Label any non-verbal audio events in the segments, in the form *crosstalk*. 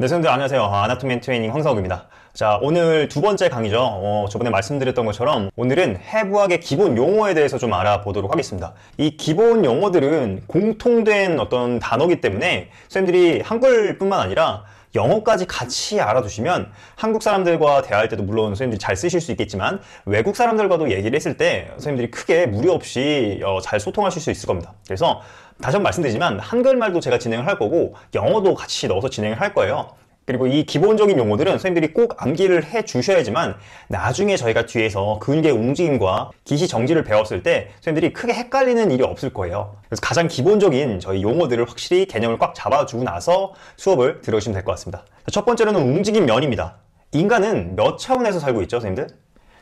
네, 선생님들 안녕하세요. 아, 아나토맨 트레이닝 황석욱입니다 자, 오늘 두 번째 강의죠. 어, 저번에 말씀드렸던 것처럼 오늘은 해부학의 기본 용어에 대해서 좀 알아보도록 하겠습니다. 이 기본 용어들은 공통된 어떤 단어기 때문에 선생님들이 한글뿐만 아니라 영어까지 같이 알아두시면 한국 사람들과 대화할 때도 물론 선생님들이 잘 쓰실 수 있겠지만 외국 사람들과도 얘기를 했을 때 선생님들이 크게 무리 없이 어, 잘 소통하실 수 있을 겁니다. 그래서 다시 한 번 말씀드리지만 한글말도 제가 진행을 할 거고 영어도 같이 넣어서 진행을 할 거예요. 그리고 이 기본적인 용어들은 선생님들이 꼭 암기를 해 주셔야지만 나중에 저희가 뒤에서 근개 움직임과 기시 정지를 배웠을 때 선생님들이 크게 헷갈리는 일이 없을 거예요. 그래서 가장 기본적인 저희 용어들을 확실히 개념을 꽉 잡아주고 나서 수업을 들어주시면 될 것 같습니다. 첫 번째로는 움직임 면입니다. 인간은 몇 차원에서 살고 있죠, 선생님들?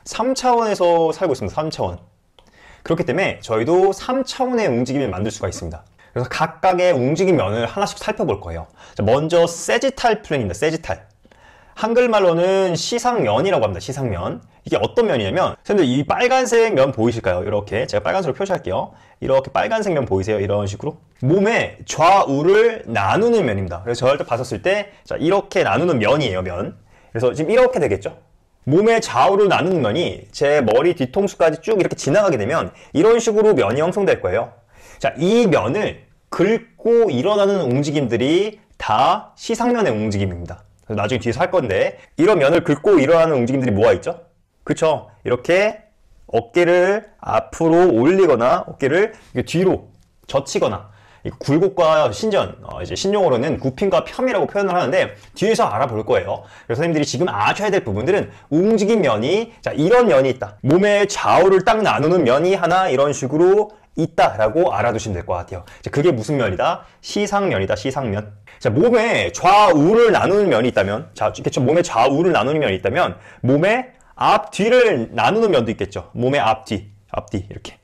3차원에서 살고 있습니다, 3차원. 그렇기 때문에 저희도 3차원의 움직임을 만들 수가 있습니다. 그래서 각각의 움직임 면을 하나씩 살펴볼 거예요. 먼저 세지탈 플랜입니다. 세지탈. 한글말로는 시상면이라고 합니다. 시상면. 이게 어떤 면이냐면 선생님들 이 빨간색 면 보이실까요? 이렇게 제가 빨간색으로 표시할게요. 이렇게 빨간색 면 보이세요? 이런 식으로 몸의 좌우를 나누는 면입니다. 그래서 저를 봤었을 때 자, 이렇게 나누는 면이에요. 면. 그래서 지금 이렇게 되겠죠? 몸의 좌우를 나누는 면이 제 머리 뒤통수까지 쭉 이렇게 지나가게 되면 이런 식으로 면이 형성될 거예요. 자, 이 면을 긁고 일어나는 움직임들이 다 시상면의 움직임입니다. 나중에 뒤에서 할 건데 이런 면을 긁고 일어나는 움직임들이 뭐가 있죠? 그쵸? 이렇게 어깨를 앞으로 올리거나 어깨를 뒤로 젖히거나 이 굴곡과 신전, 어, 이제 신용어로는 굽힘과 폄이라고 표현을 하는데 뒤에서 알아볼 거예요. 그래서 선생님들이 지금 아셔야 될 부분들은 움직인 면이 자 이런 면이 있다. 몸의 좌우를 딱 나누는 면이 하나 이런 식으로 있다라고 알아두시면 될 것 같아요. 이제 그게 무슨 면이다? 시상면이다. 시상면. 자, 몸의 좌우를 나누는 면이 있다면, 자, 그렇죠. 몸의 좌우를 나누는 면이 있다면, 몸의 앞 뒤를 나누는 면도 있겠죠. 몸의 앞뒤, 앞뒤 이렇게.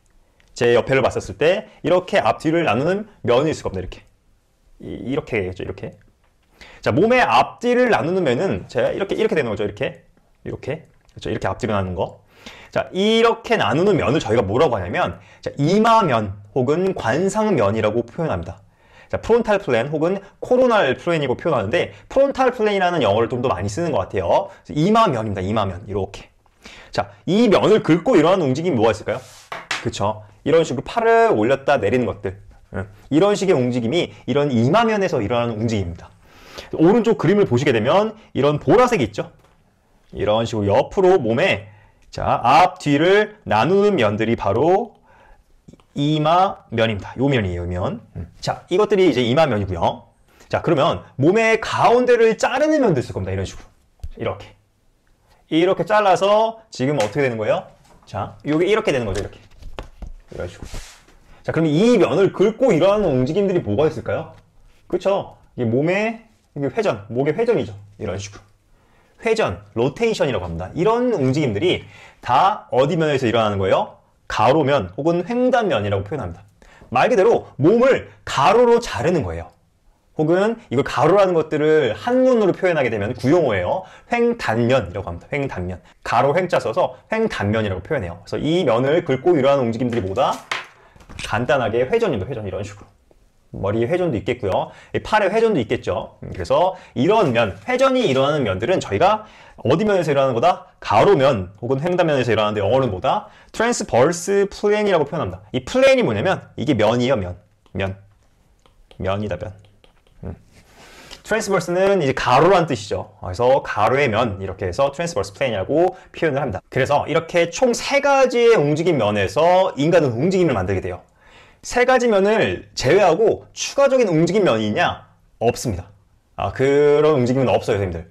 제 옆에를 봤었을 때 이렇게 앞뒤를 나누는 면이 있을 겁니다. 이렇게. 이, 렇게 되겠죠. 이렇게. 자, 몸의 앞뒤를 나누는 면은 제가 이렇게 이렇게 되는 거죠. 이렇게. 이렇게. 그렇죠. 이렇게 앞뒤를 나누는 거. 자, 이렇게 나누는 면을 저희가 뭐라고 하냐면 자, 이마면 혹은 관상면이라고 표현합니다. 자, 프론탈 플랜 혹은 코로날 플랜이고 표현하는데 프론탈 플랜이라는 영어를 좀 더 많이 쓰는 것 같아요. 이마면입니다. 이마면. 이렇게. 자, 이 면을 긁고 일어나는 움직임이 뭐가 있을까요? 그쵸. 이런 식으로 팔을 올렸다 내리는 것들 예. 이런 식의 움직임이 이런 이마면에서 일어나는 움직임입니다. 오른쪽 그림을 보시게 되면 이런 보라색이 있죠. 이런 식으로 옆으로 몸에 자, 앞, 뒤를 나누는 면들이 바로 이마면입니다. 요 면이에요, 이 면. 음. 자, 이것들이 이제 이마면이고요. 자, 그러면 몸의 가운데를 자르는 면도 있을 겁니다. 이런 식으로. 이렇게. 이렇게 잘라서 지금 어떻게 되는 거예요? 자, 요게 이렇게 되는 거죠, 이렇게. 이런 식으로 자 그럼 이 면을 긁고 일어나는 움직임들이 뭐가 있을까요? 그렇죠 이게 몸의 이게 회전 목의 회전이죠 이런 식으로 회전, 로테이션이라고 합니다 이런 움직임들이 다 어디 면에서 일어나는 거예요? 가로면 혹은 횡단면이라고 표현합니다 말 그대로 몸을 가로로 자르는 거예요 혹은 이걸 가로라는 것들을 한문으로 표현하게 되면 구용어예요. 횡단면이라고 합니다. 횡단면. 가로 횡자 써서 횡단면이라고 표현해요. 그래서 이 면을 긁고 일어나는 움직임들이 뭐다? 간단하게 회전입니다. 회전 이런 식으로. 머리에 회전도 있겠고요. 팔에 회전도 있겠죠. 음, 그래서 이런 면, 회전이 일어나는 면들은 저희가 어디 면에서 일어나는 거다? 가로면 혹은 횡단면에서 일어나는데 영어는 뭐다? 트랜스벌스 플레인이라고 표현합니다. 이 플레인이 뭐냐면 이게 면이에요. 면. 면. 면이다. 면. 트랜스버스는 이제 가로란 뜻이죠. 그래서 가로의 면 이렇게 해서 트랜스버스 플레인이라고 표현을 합니다. 그래서 이렇게 총 세 가지의 움직임 면에서 인간은 움직임을 만들게 돼요. 세 가지 면을 제외하고 추가적인 움직임 면이 냐 없습니다. 아, 그런 움직임은 없어요, 선생님들.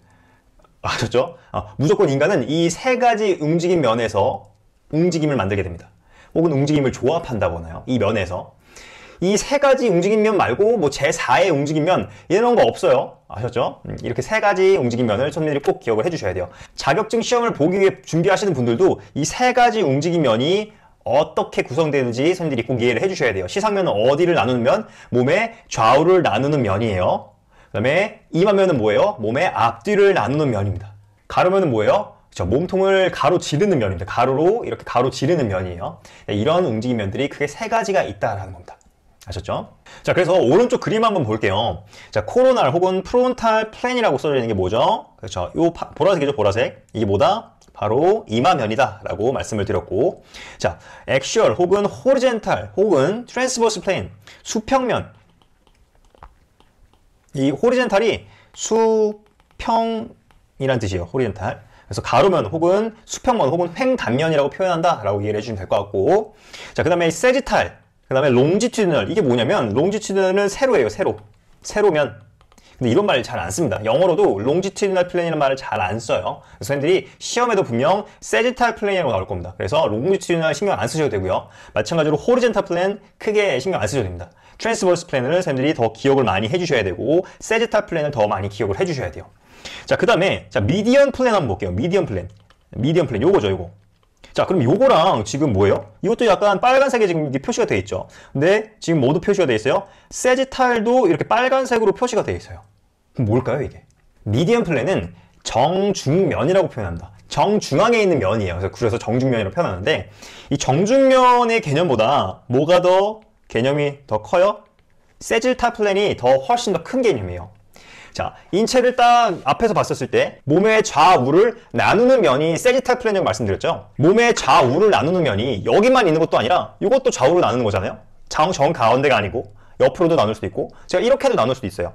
아셨죠? 그렇죠? 아, 무조건 인간은 이 세 가지 움직임 면에서 움직임을 만들게 됩니다. 혹은 움직임을 조합한다거나요. 이 면에서. 이세 가지 움직임면 말고 뭐 제4의 움직임면 이런 거 없어요. 아셨죠? 음, 이렇게 세 가지 움직임면을 선생님들이 꼭 기억을 해주셔야 돼요. 자격증 시험을 보기 위해 준비하시는 분들도 이 세 가지 움직임면이 어떻게 구성되는지 선생님들이 꼭 이해를 해주셔야 돼요. 시상면은 어디를 나누는 면? 몸의 좌우를 나누는 면이에요. 그 다음에 이마면은 뭐예요? 몸의 앞뒤를 나누는 면입니다. 가로면은 뭐예요? 그렇 몸통을 가로 지르는 면입니다. 가로로 이렇게 가로 지르는 면이에요. 네, 이런 움직임면들이 크게 세 가지가 있다라는 겁니다. 아셨죠? 자 그래서 오른쪽 그림 한번 볼게요 자 코로날 혹은 프론탈 플랜이라고 써져 있는 게 뭐죠? 그렇죠 요 파, 보라색이죠 보라색 이게 뭐다? 바로 이마면이다 라고 말씀을 드렸고 자액슈 혹은 호리젠탈 혹은 트랜스버스 플랜 수평면 이 호리젠탈이 수평이란 뜻이에요 호리젠탈 그래서 가로면 혹은 수평면 혹은 횡단면이라고 표현한다 라고 이해를 해주시면 될 것 같고 자 그 다음에 세지탈 그 다음에 롱지튜디널 이게 뭐냐면 롱지튜디널은 세로예요 세로 세로면 근데 이런 말을 잘 안 씁니다 영어로도 롱지튜디널 플랜이라는 말을 잘 안 써요 그래서 팬들이 시험에도 분명 세지탈 플랜이라고 나올 겁니다 그래서 롱지튜디널 신경 안 쓰셔도 되고요 마찬가지로 호리젠탈 플랜 크게 신경 안 쓰셔도 됩니다 트랜스버스 플랜을선생님들이더 기억을 많이 해주셔야 되고 세지탈 플랜인을더 많이 기억을 해주셔야 돼요 자그 다음에 자 미디언 플랜 한번 볼게요 미디언 플랜 미디언 플랜 요거죠 요거 자 그럼 요거랑 지금 뭐예요? 이것도 약간 빨간색에 지금 이게 표시가 되어 있죠 근데 지금 모두 표시가 되어 있어요 세지탈도 이렇게 빨간색으로 표시가 되어 있어요 그럼 뭘까요 이게? 미디엄 플랜은 정중면이라고 표현합니다 정중앙에 있는 면이에요 그래서 그래서 정중면이라고 표현하는데 이 정중면의 개념보다 뭐가 더 개념이 더 커요? 세질타 플랜이 더 훨씬 더 큰 개념이에요 자, 인체를 딱 앞에서 봤었을 때 몸의 좌우를 나누는 면이 세지탈 플랜이라고 말씀드렸죠. 몸의 좌우를 나누는 면이 여기만 있는 것도 아니라 이것도 좌우를 나누는 거잖아요. 정, 정 가운데가 아니고 옆으로도 나눌 수도 있고 제가 이렇게도 나눌 수도 있어요.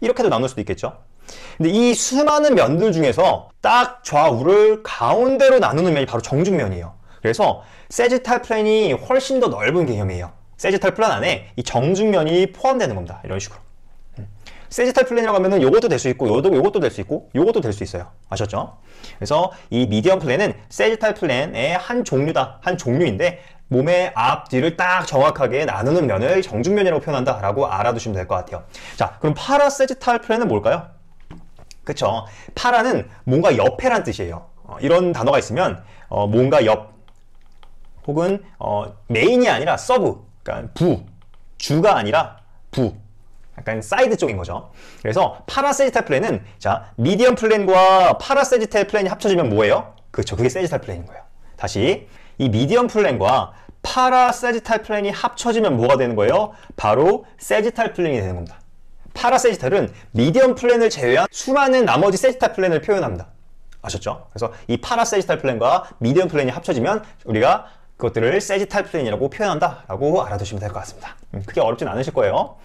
이렇게도 나눌 수도 있겠죠. 근데 이 수많은 면들 중에서 딱 좌우를 가운데로 나누는 면이 바로 정중면이에요. 그래서 세지탈 플랜이 훨씬 더 넓은 개념이에요. 세지탈 플랜 안에 이 정중면이 포함되는 겁니다. 이런 식으로. 세지탈 플랜이라고 하면은 요것도 될 수 있고 요것도 요것도 될 수 있고 요것도 될 수 있어요. 아셨죠? 그래서 이 미디엄 플랜은 세지탈 플랜의 한 종류다. 한 종류인데 몸의 앞, 뒤를 딱 정확하게 나누는 면을 정중면이라고 표현한다라고 알아두시면 될 것 같아요. 자, 그럼 파라세지탈 플랜은 뭘까요? 그쵸. 파라는 뭔가 옆에란 뜻이에요. 어, 이런 단어가 있으면 어, 뭔가 옆 혹은 어, 메인이 아니라 서브, 그러니까 부, 주가 아니라 부 약간 사이드 쪽인 거죠. 그래서 파라세지탈 플랜은 자 미디엄 플랜과 파라세지탈 플랜이 합쳐지면 뭐예요? 그렇죠. 그게 세지탈 플랜인 거예요. 다시 이 미디엄 플랜과 파라세지탈 플랜이 합쳐지면 뭐가 되는 거예요? 바로 세지탈 플랜이 되는 겁니다. 파라세지탈은 미디엄 플랜을 제외한 수많은 나머지 세지탈 플랜을 표현합니다. 아셨죠? 그래서 이 파라세지탈 플랜과 미디엄 플랜이 합쳐지면 우리가 그것들을 세지탈 플랜이라고 표현한다라고 알아두시면 될 것 같습니다. 그게 음, 어렵진 않으실 거예요.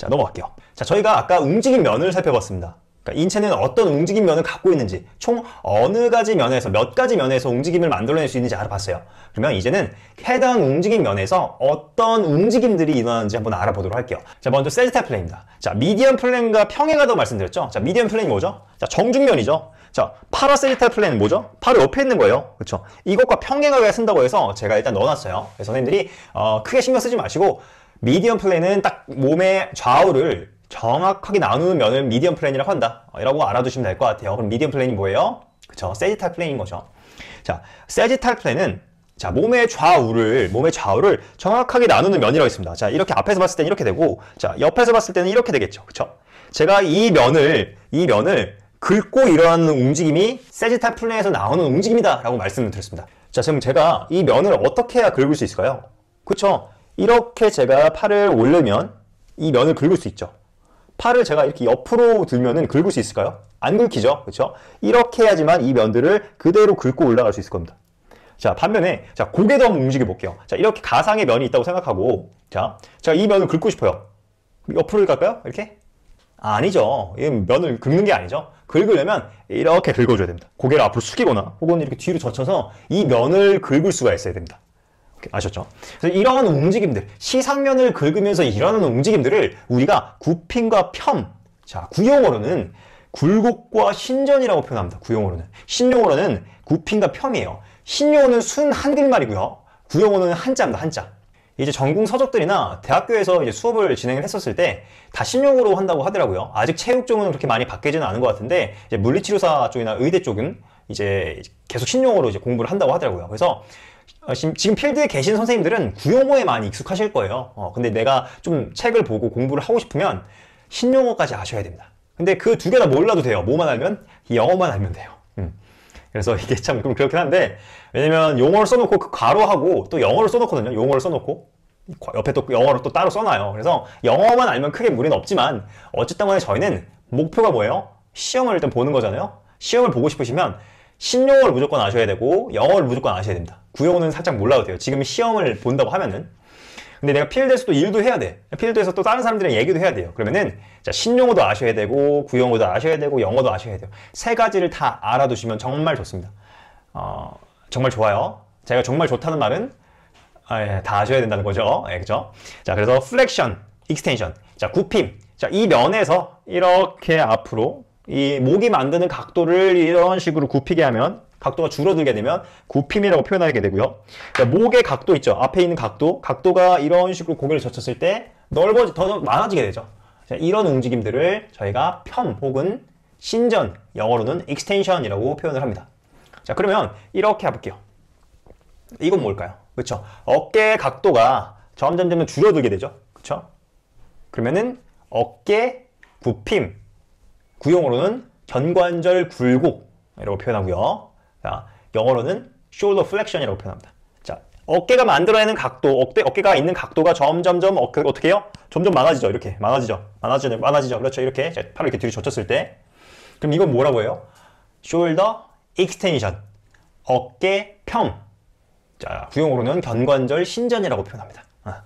자 넘어갈게요. 자 저희가 아까 움직임 면을 살펴봤습니다. 그러니까 인체는 어떤 움직임 면을 갖고 있는지 총 어느 가지 면에서 몇 가지 면에서 움직임을 만들어낼 수 있는지 알아봤어요. 그러면 이제는 해당 움직임 면에서 어떤 움직임들이 일어나는지 한번 알아보도록 할게요. 자 먼저 세지타 플레인입니다. 자 미디언 플레인과 평행하다고 말씀드렸죠. 자 미디언 플레이 뭐죠? 자 정중면이죠. 자, 파라세지탈 플랜 뭐죠? 바로 옆에 있는 거예요. 그렇죠? 이것과 평행하게 쓴다고 해서 제가 일단 넣어놨어요. 그래서 선생님들이 어, 크게 신경 쓰지 마시고 미디엄 플랜은 딱 몸의 좌우를 정확하게 나누는 면을 미디엄 플랜이라고 한다 어, 이라고 알아두시면 될 것 같아요 그럼 미디엄 플랜이 뭐예요? 그쵸 세지탈 플랜인 거죠 자 세지탈 플랜은 자 몸의 좌우를 몸의 좌우를 정확하게 나누는 면이라고 했습니다 자 이렇게 앞에서 봤을 때는 이렇게 되고 자 옆에서 봤을 때는 이렇게 되겠죠 그쵸 제가 이 면을 이 면을 긁고 일어나는 움직임이 세지탈 플랜에서 나오는 움직임이다 라고 말씀을 드렸습니다 자 지금 제가 이 면을 어떻게 해야 긁을 수 있을까요? 그쵸 이렇게 제가 팔을 올리면 이 면을 긁을 수 있죠. 팔을 제가 이렇게 옆으로 들면은 긁을 수 있을까요? 안 긁히죠. 그렇죠? 이렇게 해야지만 이 면들을 그대로 긁고 올라갈 수 있을 겁니다. 자, 반면에 자, 고개도 한번 움직여 볼게요. 자, 이렇게 가상의 면이 있다고 생각하고 자, 제가 이 면을 긁고 싶어요. 옆으로 갈까요? 이렇게? 아니죠. 이 면을 긁는 게 아니죠. 긁으려면 이렇게 긁어줘야 됩니다. 고개를 앞으로 숙이거나 혹은 이렇게 뒤로 젖혀서 이 면을 긁을 수가 있어야 됩니다. 아셨죠? 그래서 이러한 움직임들, 시상면을 긁으면서 일어나는 움직임들을 우리가 굽힘과 편, 자 구용어로는 굴곡과 신전이라고 표현합니다. 구용어로는. 신용어로는 굽힘과 폄이에요. 신용어는 순 한글말이고요. 구용어는 한자입니다. 한자. 이제 전공 서적들이나 대학교에서 이제 수업을 진행을 했었을 때 다 신용어로 한다고 하더라고요. 아직 체육 쪽은 그렇게 많이 바뀌지는 않은 것 같은데 물리치료사 쪽이나 의대 쪽은 이제 계속 신용어로 이제 공부를 한다고 하더라고요. 그래서 어, 지금 필드에 계신 선생님들은 구용어에 많이 익숙하실 거예요 어, 근데 내가 좀 책을 보고 공부를 하고 싶으면 신용어까지 아셔야 됩니다 근데 그 두 개 다 몰라도 돼요 뭐만 알면? 영어만 알면 돼요 음. 그래서 이게 참그 그렇긴 한데 왜냐면 용어를 써놓고 그 괄호하고 또 영어를 써놓거든요 용어를 써놓고 옆에 또 영어를 또 따로 써놔요 그래서 영어만 알면 크게 무리는 없지만 어쨌든 간에 저희는 목표가 뭐예요? 시험을 일단 보는 거잖아요 시험을 보고 싶으시면 신용을 무조건 아셔야 되고 영어를 무조건 아셔야 됩니다 구형은 살짝 몰라도 돼요 지금 시험을 본다고 하면은 근데 내가 필드에서 또 일도 해야 돼 필드에서 또 다른 사람들이랑 얘기도 해야 돼요 그러면은 자 신용어도 아셔야 되고 구형어도 아셔야 되고 영어도 아셔야 돼요 세 가지를 다 알아두시면 정말 좋습니다 어, 정말 좋아요 제가 정말 좋다는 말은 아, 예, 다 아셔야 된다는 거죠 예, 그죠 자 그래서 플렉션 익스텐션 자 굽힘 자이 면에서 이렇게 앞으로 이 목이 만드는 각도를 이런 식으로 굽히게 하면 각도가 줄어들게 되면 굽힘이라고 표현하게 되고요. 그러니까 목의 각도 있죠. 앞에 있는 각도. 각도가 이런 식으로 고개를 젖혔을 때 넓어지, 더 많아지게 되죠. 이런 움직임들을 저희가 편 혹은 신전, 영어로는 extension이라고 표현을 합니다. 자, 그러면 이렇게 해볼게요. 이건 뭘까요? 그렇죠 어깨 의 각도가 점점점 줄어들게 되죠. 그렇죠 그러면은 어깨 굽힘 구형으로는 견관절 굴곡 이라고 표현하고요. 자, 영어로는 shoulder flexion이라고 표현합니다. 자, 어깨가 만들어내는 각도, 어깨, 어깨가 있는 각도가 점점점 어, 그, 어떻게 해요? 점점 많아지죠. 이렇게 많아지죠. 많아지죠. 많아지죠. 그렇죠. 이렇게 팔을 이렇게 뒤로 젖혔을 때 그럼 이건 뭐라고 해요? shoulder extension 어깨 평. 자, 구형으로는 견관절 신전이라고 표현합니다. 아.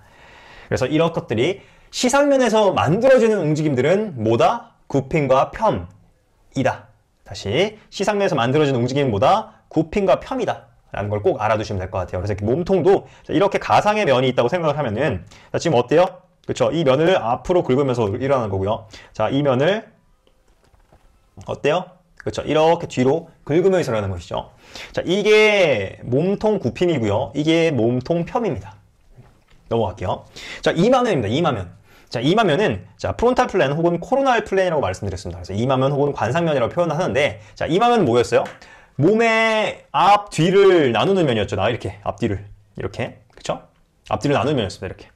그래서 이런 것들이 시상면에서 만들어지는 움직임들은 뭐다? 굽힘과 편이다. 다시 시상면에서 만들어진 움직임보다 굽힘과 편이다. 라는 걸 꼭 알아두시면 될 것 같아요. 그래서 이렇게 몸통도 이렇게 가상의 면이 있다고 생각을 하면은 자, 지금 어때요? 그렇죠? 이 면을 앞으로 긁으면서 일어나는 거고요. 자, 이 면을 어때요? 그렇죠? 이렇게 뒤로 긁으면서 일어나는 것이죠. 자, 이게 몸통 굽힘이고요. 이게 몸통 편입니다 넘어갈게요. 자, 이마면입니다. 이마면. 자, 이마면은 자, 프론탈 플랜 혹은 코로나일 플랜이라고 말씀드렸습니다. 그래서 이마면 혹은 관상면이라고 표현하는데 자, 이마면은 뭐였어요? 몸의 앞, 뒤를 나누는 면이었죠. 나 이렇게 앞뒤를 이렇게. 그렇죠? 앞뒤를 나누는 면이었습니다. 이렇게.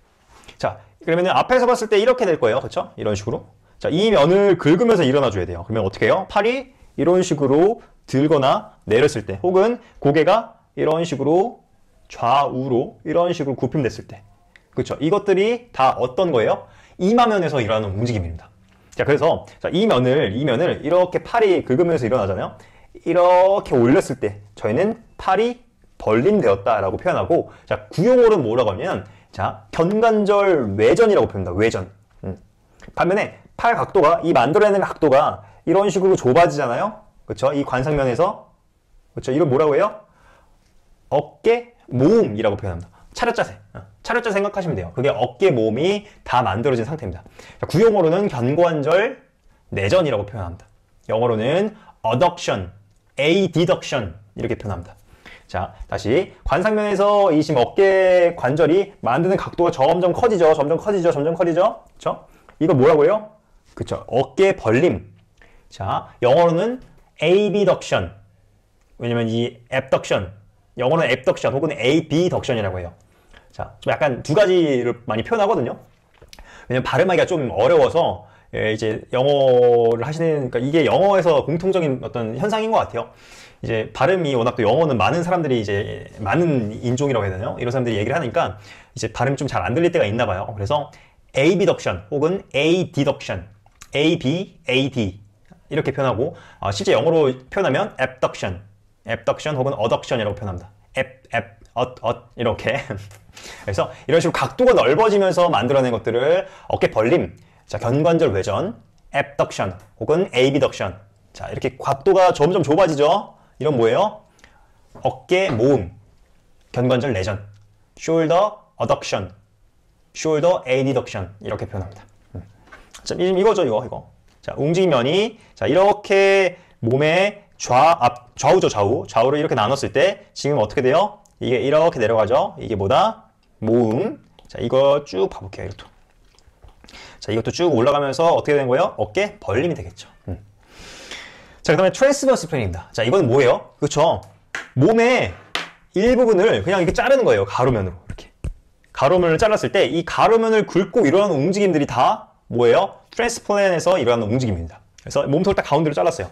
자, 그러면은 앞에서 봤을 때 이렇게 될 거예요. 그렇죠? 이런 식으로. 자, 이 면을 긁으면서 일어나 줘야 돼요. 그러면 어떻게 해요? 팔이 이런 식으로 들거나 내렸을 때 혹은 고개가 이런 식으로 좌우로 이런 식으로 굽힘됐을 때 그렇죠? 이것들이 다 어떤 거예요? 이마면에서 일어나는 움직임입니다. 자, 그래서 자, 이 면을 이 면을 이렇게 팔이 긁으면서 일어나잖아요. 이렇게 올렸을 때 저희는 팔이 벌림되었다라고 표현하고 자, 구용어는 뭐라고 하면 자, 견관절 외전이라고 표현합니다. 외전. 음. 반면에 팔 각도가 이 만들어내는 각도가 이런 식으로 좁아지잖아요. 그렇죠? 이 관상면에서 그렇죠? 이걸 뭐라고 해요? 어깨 모음이라고 표현합니다. 차렷 자세. 어. 차렷자 생각하시면 돼요. 그게 어깨 몸이 다 만들어진 상태입니다. 구용어로는 견관절 고 내전이라고 표현합니다. 영어로는 adduction, adduction 이렇게 표현합니다. 자, 다시 관상면에서 이 지금 어깨 관절이 만드는 각도가 점점 커지죠. 점점 커지죠. 점점 커지죠. 그렇죠? 이거 뭐라고요? 그렇죠. 어깨 벌림. 자, 영어로는 abduction. 왜냐면 이 abduction 영어로는 abduction 혹은 abduction이라고 해요. 자, 좀 약간 두 가지를 많이 표현하거든요. 왜냐면 발음하기가 좀 어려워서 예, 이제 영어를 하시는 그러니까 이게 영어에서 공통적인 어떤 현상인 것 같아요. 이제 발음이 워낙 또 영어는 많은 사람들이 이제 많은 인종이라고 해야 되나요? 이런 사람들이 얘기를 하니까 이제 발음이 좀 잘 안 들릴 때가 있나 봐요. 그래서 abduction 혹은 adduction, ab, ad 이렇게 표현하고 어, 실제 영어로 표현하면 abduction, abduction 혹은 adduction이라고 표현합니다. 앱, 앱, 엇, 엇 이렇게 *laughs* 그래서 이런 식으로 각도가 넓어지면서 만들어낸 것들을 어깨 벌림, 자 견관절 외전, 앱덕션 혹은 에이비덕션 자 이렇게 각도가 점점 좁아지죠? 이런 뭐예요? 어깨 모음, 견관절 내전, 숄더 어덕션, 숄더 에이디덕션 이렇게 표현합니다. 음. 자, 이거죠 이거 이거. 자 움직이면이 자 이렇게 몸의 좌, 앞, 좌우죠, 좌우. 좌우를 이렇게 나눴을 때 지금 어떻게 돼요? 이게 이렇게 내려가죠. 이게 뭐다? 모음. 자, 이거 쭉 봐볼게요, 이것도. 자, 이것도 쭉 올라가면서 어떻게 된 거예요? 어깨 벌림이 되겠죠. 음. 자, 그 다음에 트랜스버스 플레인입니다. 자, 이건 뭐예요? 그렇죠? 몸의 일부분을 그냥 이렇게 자르는 거예요, 가로면으로. 이렇게. 가로면을 잘랐을 때 이 가로면을 긁고 이러한 움직임들이 다 뭐예요? 트랜스플랜에서 일어나는 움직임입니다. 그래서 몸통을 딱 가운데로 잘랐어요.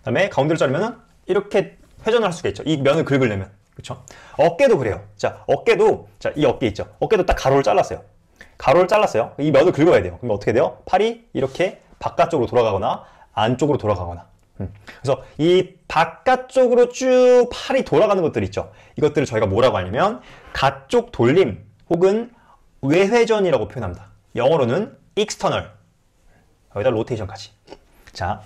그다음에 가운데를 자르면 이렇게 회전을 할 수가 있죠. 이 면을 긁으려면. 그렇죠? 어깨도 그래요. 자, 어깨도 자, 이 어깨 있죠. 어깨도 딱 가로를 잘랐어요. 가로를 잘랐어요. 이 면을 긁어야 돼요. 그럼 어떻게 돼요? 팔이 이렇게 바깥쪽으로 돌아가거나 안쪽으로 돌아가거나. 음. 그래서 이 바깥쪽으로 쭉 팔이 돌아가는 것들 있죠. 이것들을 저희가 뭐라고 하냐면 가쪽 돌림 혹은 외회전이라고 표현합니다. 영어로는 익스터널. 여기다 로테이션까지. 자,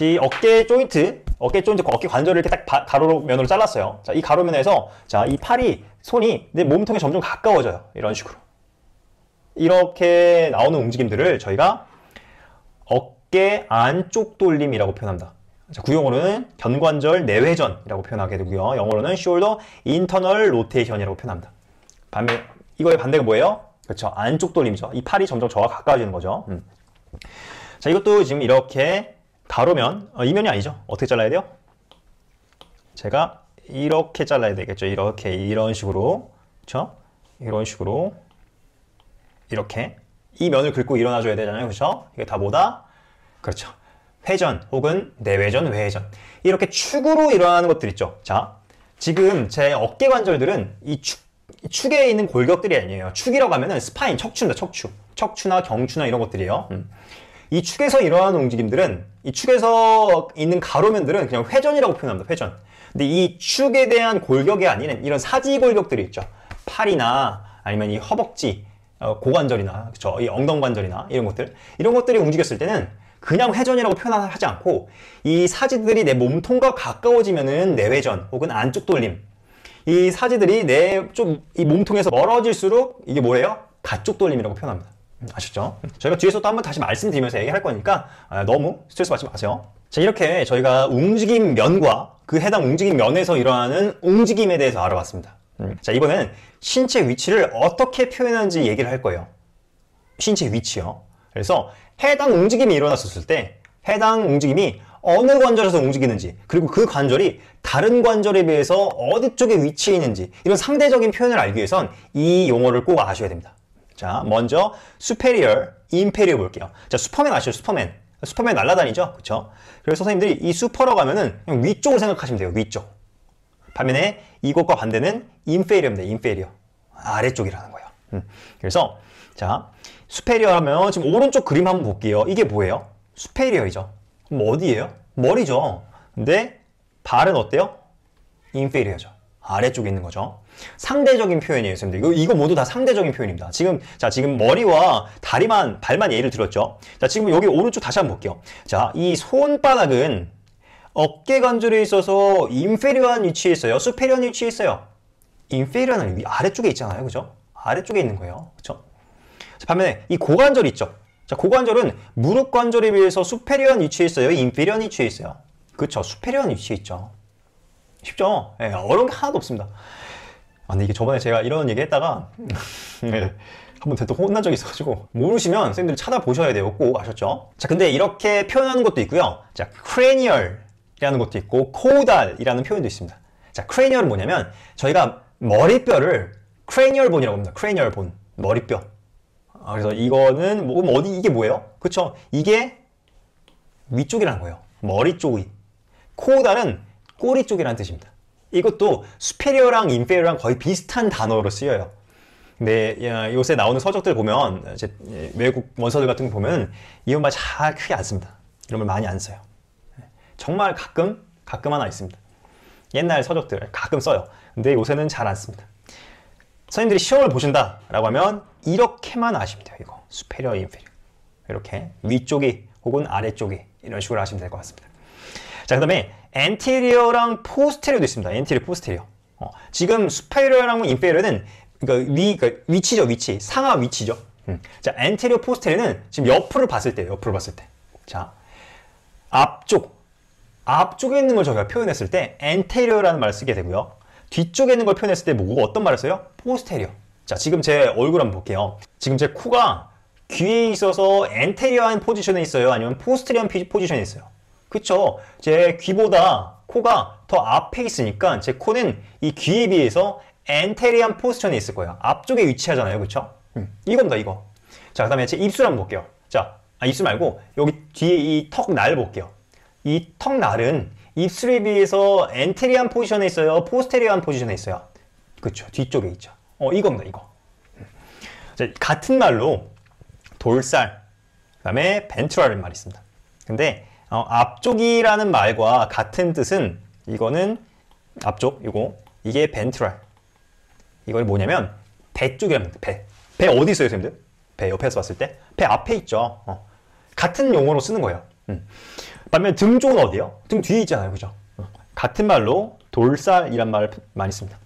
이 어깨 조인트, 어깨 조인트, 어깨 관절을 이렇게 딱 바, 가로 면으로 잘랐어요. 자, 이 가로 면에서 자, 이 팔이, 손이 내 몸통에 점점 가까워져요. 이런 식으로. 이렇게 나오는 움직임들을 저희가 어깨 안쪽 돌림이라고 표현합니다. 자, 구용어로는 그 견관절 내회전이라고 표현하게 되고요. 영어로는 shoulder i n 이라고 표현합니다. 반면 이거의 반대가 뭐예요? 그렇죠. 안쪽 돌림이죠. 이 팔이 점점 저와 가까워지는 거죠. 음. 자, 이것도 지금 이렇게 다루면 어, 이면이 아니죠 어떻게 잘라야 돼요? 제가 이렇게 잘라야 되겠죠 이렇게 이런 식으로 그렇 이런 식으로 이렇게 이 면을 긁고 일어나 줘야 되잖아요 그렇죠? 이게 다 뭐다? 그렇죠 회전 혹은 내외전 외회전 이렇게 축으로 일어나는 것들 있죠 자 지금 제 어깨 관절들은 이 축, 축에 있는 골격들이 아니에요 축이라고 하면 은 스파인 척추입니다 척추 척추나 경추나 이런 것들이에요 음. 이 축에서 일어나는 움직임들은 이 축에서 있는 가로면들은 그냥 회전이라고 표현합니다. 회전. 근데 이 축에 대한 골격이 아닌 이런 사지 골격들이 있죠. 팔이나 아니면 이 허벅지, 어, 고관절이나 그쵸? 이 엉덩관절이나 이런 것들 이런 것들이 움직였을 때는 그냥 회전이라고 표현하지 않고 이 사지들이 내 몸통과 가까워지면은 내회전 혹은 안쪽 돌림 이 사지들이 내 좀 이 몸통에서 멀어질수록 이게 뭐예요? 가쪽 돌림이라고 표현합니다. 음, 아셨죠? 저희가 뒤에서 또 한 번 다시 말씀드리면서 얘기할 거니까 아, 너무 스트레스 받지 마세요. 자 이렇게 저희가 움직임 면과 그 해당 움직임 면에서 일어나는 움직임에 대해서 알아봤습니다. 음, 자 이번엔 신체 위치를 어떻게 표현하는지 얘기를 할 거예요. 신체 위치요. 그래서 해당 움직임이 일어났었을 때 해당 움직임이 어느 관절에서 움직이는지 그리고 그 관절이 다른 관절에 비해서 어디 쪽에 위치해 있는지 이런 상대적인 표현을 알기 위해선 이 용어를 꼭 아셔야 됩니다. 자, 먼저 superior, inferior 볼게요. 자, 슈퍼맨 아시죠? 슈퍼맨. 슈퍼맨 날아다니죠 그렇죠? 그래서 선생님들이 이슈퍼고하면은 그냥 위쪽을 생각하시면 돼요. 위쪽. 반면에 이것과 반대는 inferior입니다. inferior. 아래쪽이라는 거예요. 음. 그래서 자, superior 하면 지금 오른쪽 그림 한번 볼게요. 이게 뭐예요? superior이죠. 그럼 어디예요? 머리죠. 근데 발은 어때요? inferior죠. 아래쪽에 있는 거죠. 상대적인 표현이에요, 선생님들. 이거, 이거 모두 다 상대적인 표현입니다. 지금, 자, 지금 머리와 다리만, 발만 예를 들었죠. 자, 지금 여기 오른쪽 다시 한번 볼게요. 자, 이 손바닥은 어깨 관절에 있어서 인페리어 위치에 있어요? 수페리어 위치에 있어요? 인페리어는 아래쪽에 있잖아요, 그죠? 아래쪽에 있는 거예요, 그죠? 자, 반면에 이 고관절 있죠? 자, 고관절은 무릎 관절에 비해서 수페리어 위치에 있어요? 인페리어 위치에 있어요? 그쵸, 수페리어 위치에 있죠. 쉽죠? 예, 어려운 게 하나도 없습니다. 아, 근데 이게 저번에 제가 이런 얘기 했다가 *laughs* 네, 한번 대또 혼난 적이 있어가지고 모르시면 선생님들 찾아보셔야 돼요. 꼭 아셨죠? 자, 근데 이렇게 표현하는 것도 있고요. 자, cranial이라는 것도 있고 caudal이라는 표현도 있습니다. 자, cranial은 뭐냐면 저희가 머리뼈를 cranial 본이라고 합니다. cranial 본, 머리뼈. 아, 그래서 이거는 뭐 어디 이게 뭐예요? 그렇 이게 위쪽이라는 거예요. 머리 쪽이. 코우달은 꼬리 쪽이란 뜻입니다. 이것도 superior랑 inferior랑 거의 비슷한 단어로 쓰여요. 근데 요새 나오는 서적들 보면 이제 외국 원서들 같은 거 보면 이런 말잘 크게 안 씁니다. 이런 말 많이 안 써요. 정말 가끔 가끔 하나 있습니다. 옛날 서적들 가끔 써요. 근데 요새는 잘 안 씁니다. 선생님들이 시험을 보신다 라고 하면 이렇게만 아시면 돼요. 이거 superior, inferior 이렇게 위쪽이 혹은 아래쪽이 이런 식으로 하시면될 것 같습니다. 자, 그 다음에 엔테리어랑 포스테리어도 있습니다. 엔테리어, 포스테리어. 어, 지금 스페리어랑 인페리어는 그러니까 위, 그러니까 위치죠, 위치. 상하 위치죠. 음. 자, 엔테리어, 포스테리어는 지금 옆으로 봤을 때, 옆으로 봤을 때. 자, 앞쪽. 앞쪽에 있는 걸 저희가 표현했을 때 엔테리어라는 말을 쓰게 되고요. 뒤쪽에 있는 걸 표현했을 때 뭐고 어떤 말을 써요? 포스테리어. 자, 지금 제 얼굴 한번 볼게요. 지금 제 코가 귀에 있어서 엔테리어한 포지션에 있어요? 아니면 포스테리어한 포지션에 있어요? 그쵸? 제 귀보다 코가 더 앞에 있으니까 제 코는 이 귀에 비해서 엔테리안 포스션에 있을 거예요. 앞쪽에 위치하잖아요. 그쵸? 음, 이겁니다. 이거. 자, 그 다음에 제 입술 한번 볼게요. 자, 아, 입술 말고 여기 뒤에 이 턱날 볼게요. 이 턱날은 입술에 비해서 엔테리안 포지션에 있어요? 포스테리안 포지션에 있어요? 그쵸. 뒤쪽에 있죠. 어, 이겁니다. 이거. 자, 같은 말로 돌살, 그 다음에 벤트라는 말이 있습니다. 근데 어, 앞쪽이라는 말과 같은 뜻은 이거는 앞쪽 이거 이게 벤트 n 이걸 뭐냐면 배 쪽이라는 배배 배 어디 있어요 선생님들? 배 옆에서 봤을 때 배 앞에 있죠 어. 같은 용어로 쓰는 거예요 음. 반면 등 쪽은 어디요? 등 뒤에 있잖아요 그죠? 어. 같은 말로 돌살이란 말을 많이 씁니다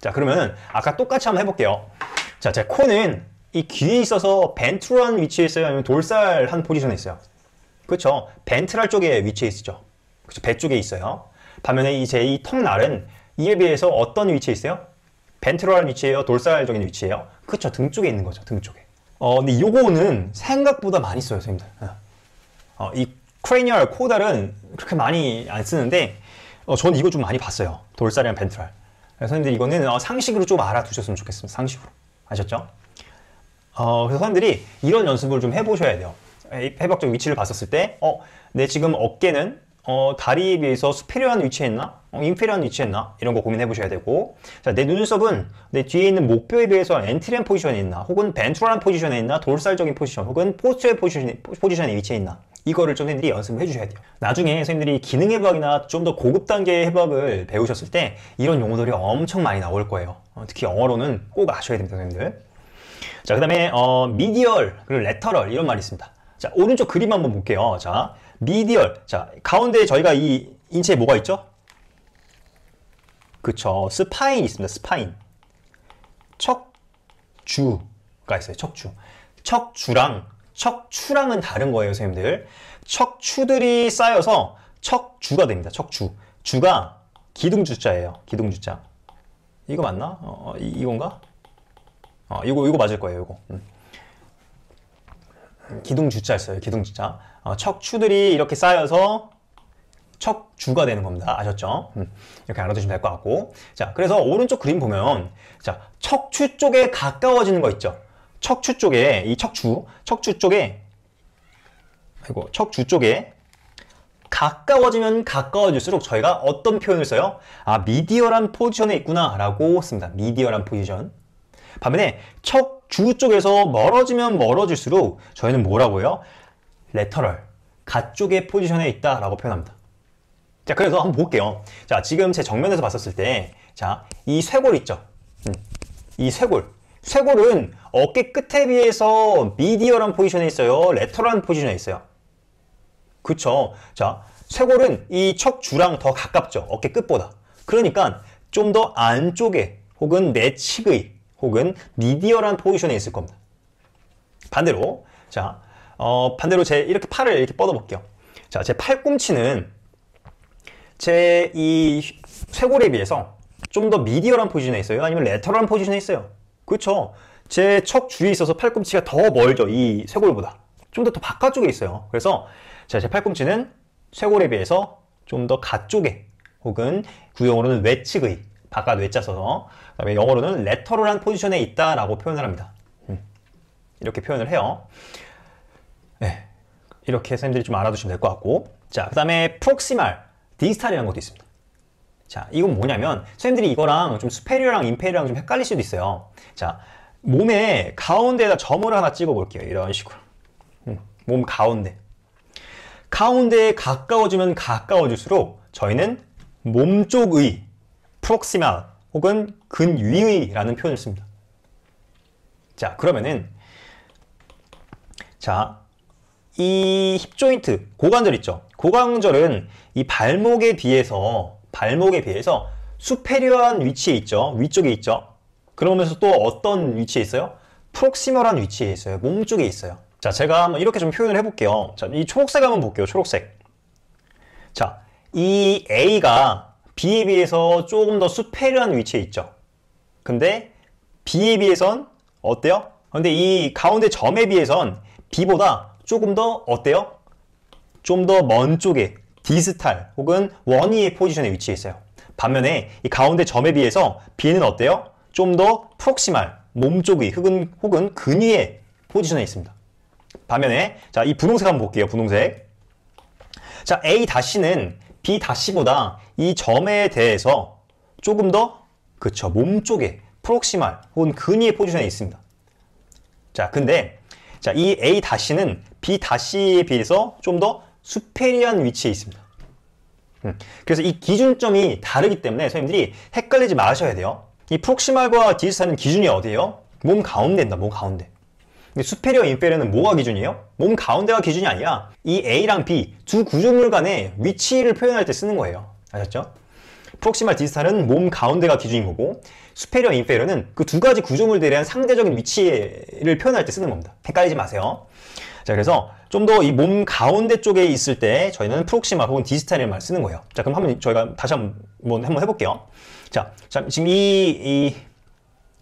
자 그러면 아까 똑같이 한번 해볼게요 자 제 코는 이 귀에 있어서 벤트로한 위치에 있어요 아니면 돌살 한 포지션에 있어요 그렇죠. 벤트랄 쪽에 위치해 있죠. 그렇죠. 배 쪽에 있어요. 반면에 이제 이 턱날은 이에 비해서 어떤 위치에 있어요? 벤트럴 위치예요? 돌살적인 위치예요? 그렇죠. 등 쪽에 있는 거죠. 등 쪽에. 어, 근데 요거는 생각보다 많이 써요, 선생님들. 어, 어 이 크레니얼 코달은 그렇게 많이 안 쓰는데 어, 전 이거 좀 많이 봤어요. 돌살이랑 벤트럴. 선생님들 이거는 어, 상식으로 좀 알아두셨으면 좋겠습니다. 상식으로. 아셨죠? 어, 그래서 사람들이 이런 연습을 좀 해보셔야 돼요. 해박적 예, 위치를 봤었을 때 어, 내 지금 어깨는 어, 다리에 비해서 수페리한 위치에 있나? 어, 인페리한 위치에 있나? 이런 거 고민해 보셔야 되고 자, 내 눈썹은 내 뒤에 있는 목뼈에 비해서 엔트리한 포지션에 있나? 혹은 벤트럴한 포지션에 있나? 돌살적인 포지션 혹은 포스트의 포지션, 포지션에 위치해 있나? 이거를 좀 선생님들이 연습을 해주셔야 돼요 나중에 선생님들이 기능 해부학이나 좀 더 고급 단계의 해부학을 배우셨을 때 이런 용어들이 엄청 많이 나올 거예요 어, 특히 영어로는 꼭 아셔야 됩니다 선생님들 자그 다음에 어, 미디얼 그리고 레터럴 이런 말이 있습니다 자, 오른쪽 그림 한번 볼게요. 자, 미디얼. 자, 가운데 저희가 이 인체에 뭐가 있죠? 그쵸. 스파인 있습니다. 스파인. 척주가 있어요. 척주. 척주랑 척추랑은 다른 거예요, 선생님들. 척추들이 쌓여서 척주가 됩니다. 척주. 주가 기둥주자예요. 기둥주자. 이거 맞나? 어, 이, 건가 어, 이거, 이거 맞을 거예요, 이거. 음. 기둥주자 있어요. 기둥주자. 어, 척추들이 이렇게 쌓여서 척주가 되는 겁니다. 아셨죠? 음, 이렇게 알아두시면 될 것 같고 자 그래서 오른쪽 그림 보면 자 척추 쪽에 가까워지는 거 있죠? 척추 쪽에 이 척추 척추 쪽에 아이고 척주 쪽에 가까워지면 가까워질수록 저희가 어떤 표현을 써요? 아 미디어란 포지션에 있구나 라고 씁니다. 미디어란 포지션 반면에 척주 쪽에서 멀어지면 멀어질수록 저희는 뭐라고 요 레터럴, 가 쪽의 포지션에 있다라고 표현합니다. 자, 그래서 한번 볼게요. 자, 지금 제 정면에서 봤었을 때, 자, 이 쇄골 있죠? 음, 이 쇄골. 쇄골은 어깨 끝에 비해서 미디어란 포지션에 있어요? 레터럴한 포지션에 있어요? 그쵸? 자, 쇄골은 이 척주랑 더 가깝죠? 어깨 끝보다. 그러니까 좀 더 안쪽에 혹은 내측의 혹은 미디어란 포지션에 있을 겁니다. 반대로 자 어, 반대로 제 이렇게 팔을 이렇게 뻗어볼게요. 자, 제 팔꿈치는 제 이 쇄골에 비해서 좀 더 미디어란 포지션에 있어요? 아니면 레터럴 포지션에 있어요? 그렇죠. 제척 주위에 있어서 팔꿈치가 더 멀죠. 이 쇄골보다. 좀 더 더 바깥쪽에 있어요. 그래서 제 팔꿈치는 쇄골에 비해서 좀 더 가쪽에 혹은 구형으로는 외측의 바깥 외자 써서 다음에 영어로는 레터럴한 포지션에 있다라고 표현을 합니다. 음. 이렇게 표현을 해요. 네. 이렇게 선생님들이 좀 알아두시면 될 것 같고 자, 그 다음에 프록시말, 디지털이라는 것도 있습니다. 자, 이건 뭐냐면 선생님들이 이거랑 좀 스페리어랑 임페리어랑 좀 헷갈릴 수도 있어요. 자, 몸의 가운데에다 점을 하나 찍어 볼게요. 이런 식으로. 음, 몸 가운데. 가운데에 가까워지면 가까워질수록 저희는 몸 쪽의 프록시말 혹은 근위의라는 표현을 씁니다. 자, 그러면은 자, 이힙 조인트, 고관절 있죠? 고관절은 이 발목에 비해서 발목에 비해서 수페리어한 위치에 있죠. 위쪽에 있죠. 그러면서 또 어떤 위치에 있어요? 프록시멀한 위치에 있어요. 몸쪽에 있어요. 자, 제가 한번 이렇게 좀 표현을 해볼게요. 자, 이 초록색 한번 볼게요. 초록색. 자, 이 A가 B에 비해서 조금 더 수페리한 위치에 있죠. 근데 B에 비해선 어때요? 근데 이 가운데 점에 비해선 B보다 조금 더 어때요? 좀 더 먼 쪽에 디스탈 혹은 원위의 포지션에 위치해 있어요. 반면에 이 가운데 점에 비해서 B는 어때요? 좀 더 프록시말, 몸쪽이 혹은, 혹은 근위의 포지션에 있습니다. 반면에 자 이 분홍색 한번 볼게요. 분홍색. 자 A-는 B-보다 이 점에 대해서 조금 더 그쵸 몸쪽에 프록시말 혹은 근위의 포지션에 있습니다. 자 근데 자, 이 A-는 B-에 비해서 좀 더 수페리한 위치에 있습니다. 음, 그래서 이 기준점이 다르기 때문에 선생님들이 헷갈리지 마셔야 돼요. 이 프록시말과 디지스타는 기준이 어디예요? 몸 가운데입니다. 몸 가운데. 수페리어 인페리어는 뭐가 기준이에요? 몸 가운데가 기준이 아니라 이 A랑 B 두 구조물 간의 위치를 표현할 때 쓰는 거예요 아셨죠? 프록시말 디지털은 몸 가운데가 기준인 거고 수페리어 인페리어는 그 두 가지 구조물들에 대한 상대적인 위치를 표현할 때 쓰는 겁니다 헷갈리지 마세요 자 그래서 좀 더 이 몸 가운데 쪽에 있을 때 저희는 프록시마 혹은 디지털이라는말 쓰는 거예요 자 그럼 한번 저희가 다시 한번 한번 해볼게요 자, 자 지금 이, 이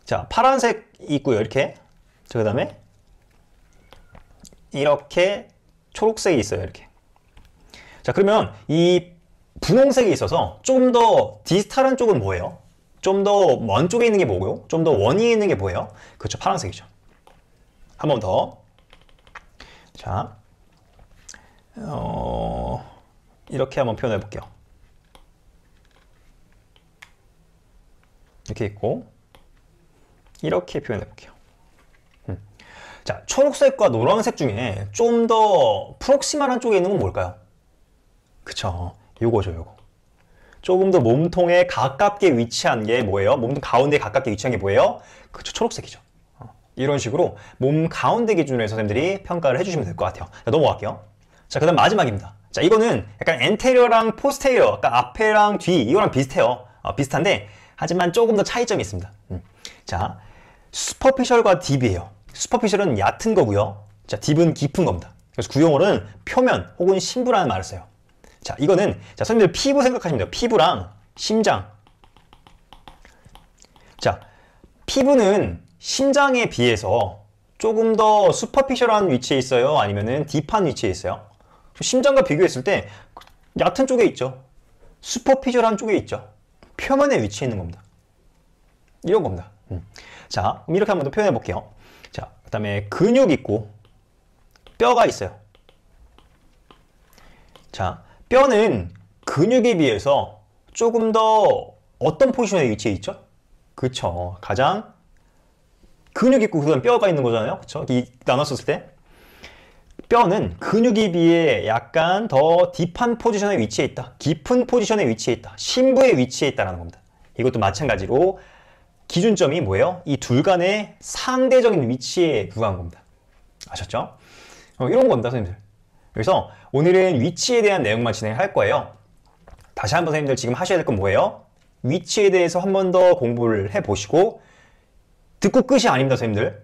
자, 파란색 있고요 이렇게 자, 그 다음에 이렇게 초록색이 있어요. 이렇게. 자 그러면 이 분홍색이 있어서 좀 더 디지털한 쪽은 뭐예요? 좀 더 먼 쪽에 있는 게 뭐고요? 좀 더 원위에 있는 게 뭐예요? 그렇죠. 파란색이죠. 한 번 더. 자, 어, 이렇게 한번 표현해 볼게요. 이렇게 있고 이렇게 표현해 볼게요. 자, 초록색과 노란색 중에 좀 더 프록시마한 쪽에 있는 건 뭘까요? 그쵸, 요거죠, 요거. 조금 더 몸통에 가깝게 위치한 게 뭐예요? 몸통 가운데 가깝게 위치한 게 뭐예요? 그쵸, 초록색이죠. 어, 이런 식으로 몸 가운데 기준으로 서 선생님들이 평가를 해주시면 될 것 같아요. 자, 넘어갈게요. 자, 그 다음 마지막입니다. 자, 이거는 약간 엔테리어랑 포스테리어, 아까 앞에랑 뒤, 이거랑 비슷해요. 어, 비슷한데, 하지만 조금 더 차이점이 있습니다. 음. 자, 슈퍼피셜과 딥이에요. 슈퍼피셜은 얕은 거고요. 자, 딥은 깊은 겁니다. 그래서 구용어는 표면 혹은 심부라는 말을 써요. 자, 이거는 자, 선생님들 피부 생각하시면 돼요. 피부랑 심장. 자, 피부는 심장에 비해서 조금 더 슈퍼피셜한 위치에 있어요? 아니면은 딥한 위치에 있어요? 심장과 비교했을 때 얕은 쪽에 있죠. 슈퍼피셜한 쪽에 있죠. 표면에 위치해 있는 겁니다. 이런 겁니다. 음. 자, 이렇게 한 번 더 표현해 볼게요. 그 다음에 근육 있고 뼈가 있어요. 자, 뼈는 근육에 비해서 조금 더 어떤 포지션에 위치해 있죠? 그쵸. 가장 근육 있고 그다음 뼈가 있는 거잖아요. 그쵸? 이 나눴었을 때. 뼈는 근육에 비해 약간 더 딥한 포지션에 위치해 있다. 깊은 포지션에 위치해 있다. 심부에 위치해 있다라는 겁니다. 이것도 마찬가지로 기준점이 뭐예요? 이 둘 간의 상대적인 위치에 부과한 겁니다. 아셨죠? 어, 이런 겁니다, 선생님들. 그래서 오늘은 위치에 대한 내용만 진행할 거예요. 다시 한번 선생님들 지금 하셔야 될 건 뭐예요? 위치에 대해서 한 번 더 공부를 해보시고 듣고 끝이 아닙니다, 선생님들.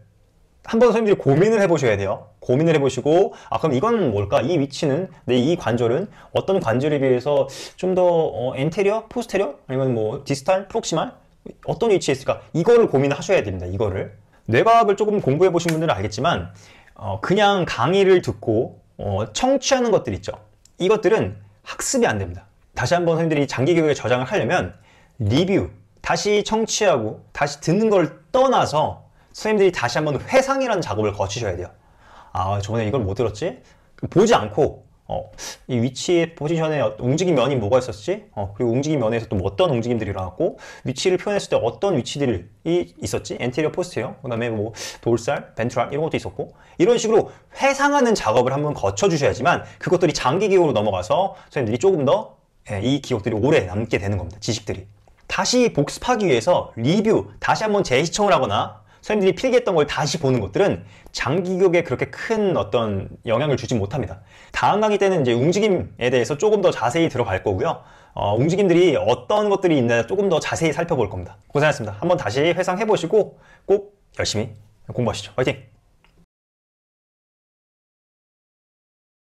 한 번 선생님들이 고민을 해보셔야 돼요. 고민을 해보시고 아 그럼 이건 뭘까? 이 위치는 내이 네, 관절은 어떤 관절에 비해서 좀더 어, 엔테리어, 포스테리어 아니면 뭐 디스탈, 프록시말 어떤 위치에 있을까? 이거를 고민하셔야 됩니다. 이거를. 뇌과학을 조금 공부해 보신 분들은 알겠지만 어, 그냥 강의를 듣고 어, 청취하는 것들 있죠. 이것들은 학습이 안 됩니다. 다시 한번 선생님들이 장기 교육에 저장을 하려면 리뷰, 다시 청취하고 다시 듣는 걸 떠나서 선생님들이 다시 한번 회상이라는 작업을 거치셔야 돼요. 아, 저번에 이걸 못 들었지? 보지 않고 어, 이 위치의 포지션의 어, 움직임 면이 뭐가 있었지? 어, 그리고 움직임 면에서 또 뭐 어떤 움직임들이 일어났고 위치를 표현했을 때 어떤 위치들이 있었지? 엔테리어 포스테요그 다음에 뭐 돌살, 벤트랄 이런 것도 있었고 이런 식으로 회상하는 작업을 한번 거쳐주셔야지만 그것들이 장기 기억으로 넘어가서 선생님들이 조금 더이 예, 기억들이 오래 남게 되는 겁니다. 지식들이. 다시 복습하기 위해서 리뷰, 다시 한번 재시청을 하거나 선생님들이 필기했던 걸 다시 보는 것들은 장기 기억에 그렇게 큰 어떤 영향을 주지 못합니다. 다음 강의 때는 이제 움직임에 대해서 조금 더 자세히 들어갈 거고요. 어, 움직임들이 어떤 것들이 있나 조금 더 자세히 살펴볼 겁니다. 고생하셨습니다. 한번 다시 회상해보시고 꼭 열심히 공부하시죠. 화이팅!